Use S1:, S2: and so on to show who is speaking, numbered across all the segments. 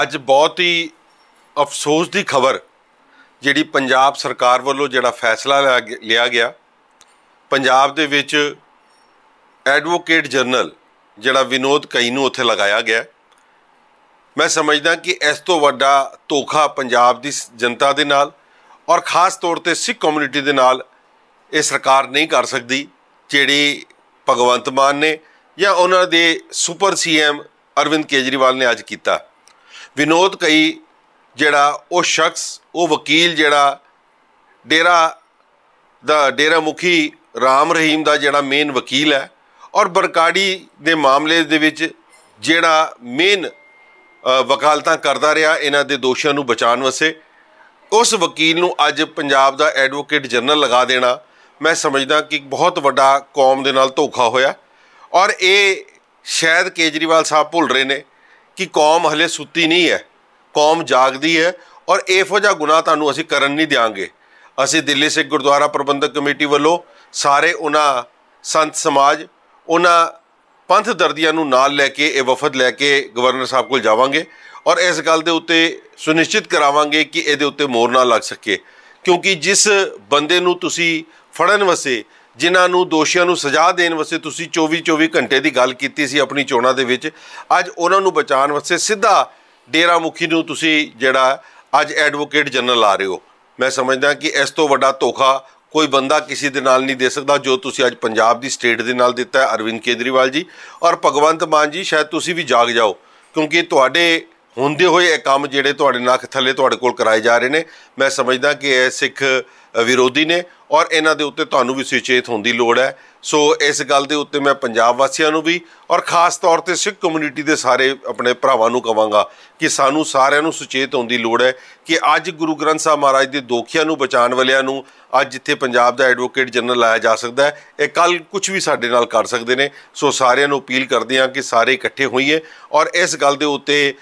S1: ਅੱਜ ਬਹੁਤ ਹੀ ਅਫਸੋਸ ਦੀ ਖਬਰ ਜਿਹੜੀ ਪੰਜਾਬ ਸਰਕਾਰ ਵੱਲੋਂ ਜਿਹੜਾ ਫੈਸਲਾ ਲਿਆ ਗਿਆ ਪੰਜਾਬ ਦੇ ਵਿੱਚ ਐਡਵੋਕੇਟ ਜਰਨਲ ਜਿਹੜਾ ਵਿਨੋਦ ਕਈ ਨੂੰ ਉੱਥੇ ਲਗਾਇਆ ਗਿਆ ਮੈਂ ਸਮਝਦਾ ਕਿ ਇਸ ਤੋਂ ਵੱਡਾ ਧੋਖਾ ਪੰਜਾਬ ਦੀ ਜਨਤਾ ਦੇ ਨਾਲ ਔਰ ਖਾਸ ਤੌਰ ਤੇ ਸਿੱਖ ਕਮਿਊਨਿਟੀ ਦੇ ਨਾਲ ਇਹ ਸਰਕਾਰ ਨਹੀਂ ਕਰ ਸਕਦੀ ਜਿਹੜੀ ਭਗਵੰਤ ਮਾਨ ਨੇ ਜਾਂ ਉਹਨਾਂ ਦੇ ਸੁਪਰ ਸੀਐਮ ਅਰਵਿੰਦ ਕੇਜਰੀਵਾਲ ਨੇ ਅੱਜ ਕੀਤਾ ਵਿਨੋਦ ਕਈ ਜਿਹੜਾ ਉਹ ਸ਼ਖਸ ਉਹ ਵਕੀਲ ਜਿਹੜਾ ਡੇਰਾ ਦਾ ਡੇਰਾ ਮੁਖੀ ਰਾਮ ਰਹੀਮ ਦਾ ਜਿਹੜਾ ਮੇਨ ਵਕੀਲ ਹੈ ਔਰ ਬਰਕਾੜੀ ਦੇ ਮਾਮਲੇ ਦੇ ਵਿੱਚ ਜਿਹੜਾ ਮੇਨ ਵਕਾਲਤਾਂ ਕਰਦਾ ਰਿਹਾ ਇਹਨਾਂ ਦੇ ਦੋਸ਼ਾਂ ਨੂੰ ਬਚਾਉਣ ਵਾਸਤੇ ਉਸ ਵਕੀਲ ਨੂੰ ਅੱਜ ਪੰਜਾਬ ਦਾ ਐਡਵੋਕੇਟ ਜਨਰਲ ਲਗਾ ਦੇਣਾ ਮੈਂ ਸਮਝਦਾ ਕਿ ਬਹੁਤ ਵੱਡਾ ਕੌਮ ਦੇ ਨਾਲ ਧੋਖਾ ਹੋਇਆ ਔਰ ਇਹ ਸ਼ਾਇਦ ਕੇਜਰੀਵਾਲ ਸਾਹਿਬ ਭੁੱਲ ਰਹੇ ਨੇ ਕਿ ਕੌਮ ਹਲੇ ਸੁੱਤੀ ਨਹੀਂ ਹੈ ਕੌਮ ਜਾਗਦੀ ਹੈ ਔਰ ਇਹੋ ਜਿਹਾ ਗੁਨਾਹ ਤੁਹਾਨੂੰ ਅਸੀਂ ਕਰਨ ਨਹੀਂ ਦਿਆਂਗੇ ਅਸੀਂ ਦਿੱਲੀ ਸਿੱਖ ਗੁਰਦੁਆਰਾ ਪ੍ਰਬੰਧਕ ਕਮੇਟੀ ਵੱਲੋਂ ਸਾਰੇ ਉਹਨਾਂ ਸੰਤ ਸਮਾਜ ਉਹਨਾਂ ਪੰਥ ਦਰਦੀਆਂ ਨੂੰ ਨਾਲ ਲੈ ਕੇ ਇਹ ਵਫਦ ਲੈ ਕੇ ਗਵਰਨਰ ਸਾਹਿਬ ਕੋਲ ਜਾਵਾਂਗੇ ਔਰ ਇਸ ਗੱਲ ਦੇ ਉੱਤੇ ਸੁਨਿਸ਼ਚਿਤ ਕਰਾਵਾਂਗੇ ਕਿ ਇਹਦੇ ਉੱਤੇ ਮੋਰ ਨਾ ਲੱਗ ਸਕੇ ਕਿਉਂਕਿ ਜਿਸ ਬੰਦੇ ਨੂੰ ਤੁਸੀਂ ਫੜਨ ਵਸੇ ਜਿਨ੍ਹਾਂ ਨੂੰ ਦੋਸ਼ੀਆਂ ਨੂੰ ਸਜ਼ਾ ਦੇਣ ਵਾਸਤੇ ਤੁਸੀਂ 24-24 ਘੰਟੇ ਦੀ ਗੱਲ ਕੀਤੀ ਸੀ ਆਪਣੀ ਚੋਣਾਂ ਦੇ ਵਿੱਚ ਅੱਜ ਉਹਨਾਂ ਨੂੰ ਬਚਾਉਣ ਵਾਸਤੇ ਸਿੱਧਾ ਡੇਰਾ ਮੁਖੀ ਨੂੰ ਤੁਸੀਂ ਜਿਹੜਾ ਅੱਜ ਐਡਵੋਕੇਟ ਜਨਰਲ ਆ ਰਹੇ ਹੋ ਮੈਂ ਸਮਝਦਾ ਕਿ ਇਸ ਤੋਂ ਵੱਡਾ ਧੋਖਾ ਕੋਈ ਬੰਦਾ ਕਿਸੇ ਦੇ ਨਾਲ ਨਹੀਂ ਦੇ ਸਕਦਾ ਜੋ ਤੁਸੀਂ ਅੱਜ ਪੰਜਾਬ ਦੀ ਸਟੇਟ ਦੇ ਨਾਲ ਦਿੱਤਾ ਹੈ ਅਰਵਿੰਦ ਕੇਜਰੀਵਾਲ ਜੀ ਔਰ ਭਗਵੰਤ ਮਾਨ ਜੀ ਸ਼ਾਇਦ ਤੁਸੀਂ ਵੀ ਜਾਗ ਜਾਓ ਕਿਉਂਕਿ ਤੁਹਾਡੇ ਹੁੰਦੇ ਹੋਏ ਇਹ ਕੰਮ ਜਿਹੜੇ ਤੁਹਾਡੇ ਨੱਕ ਥੱਲੇ ਤੁਹਾਡੇ ਕੋਲ ਕਰਾਏ ਜਾ ਰਹੇ ਨੇ ਮੈਂ ਸਮਝਦਾ ਕਿ ਇਹ ਸਿੱਖ ਵਿਰੋਧੀ ਨੇ ਔਰ ਇਹਨਾਂ ਦੇ ਉੱਤੇ ਤੁਹਾਨੂੰ ਵੀ ਸੁਚੇਤ ਹੋਣ ਦੀ ਲੋੜ ਹੈ ਸੋ ਇਸ ਗੱਲ ਦੇ ਉੱਤੇ ਮੈਂ ਪੰਜਾਬ ਵਾਸੀਆਂ ਨੂੰ ਵੀ ਔਰ ਖਾਸ ਤੌਰ ਤੇ ਸਿੱਖ ਕਮਿਊਨਿਟੀ ਦੇ ਸਾਰੇ ਆਪਣੇ ਭਰਾਵਾਂ ਨੂੰ ਕਵਾਂਗਾ ਕਿ ਸਾਨੂੰ ਸਾਰਿਆਂ ਨੂੰ ਸੁਚੇਤ ਹੋਣ ਦੀ ਲੋੜ ਹੈ ਕਿ ਅੱਜ ਗੁਰੂ ਗ੍ਰੰਥ ਸਾਹਿਬ ਮਹਾਰਾਜ ਦੇ ਦੋਖਿਆਂ ਨੂੰ ਬਚਾਉਣ ਵਾਲਿਆਂ ਨੂੰ ਅੱਜ ਜਿੱਥੇ ਪੰਜਾਬ ਦਾ ਐਡਵੋਕੇਟ ਜਨਰਲ ਆਇਆ ਜਾ ਸਕਦਾ ਹੈ ਇਹ ਕੱਲ ਕੁਝ ਵੀ ਸਾਡੇ ਨਾਲ ਕਰ ਸਕਦੇ ਨੇ ਸੋ ਸਾਰਿਆਂ ਨੂੰ ਅਪੀਲ ਕਰਦੇ ਹਾਂ ਕਿ ਸਾਰੇ ਇਕੱਠੇ ਹੋਈਏ ਔਰ ਇਸ ਗੱਲ ਦੇ ਉੱਤੇ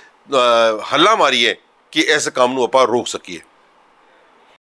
S1: ਹੱਲਾ ਮਾਰੀਏ ਕਿ ਇਸ ਕੰਮ ਨੂੰ ਆਪਾਂ ਰੋਕ ਸਕੀਏ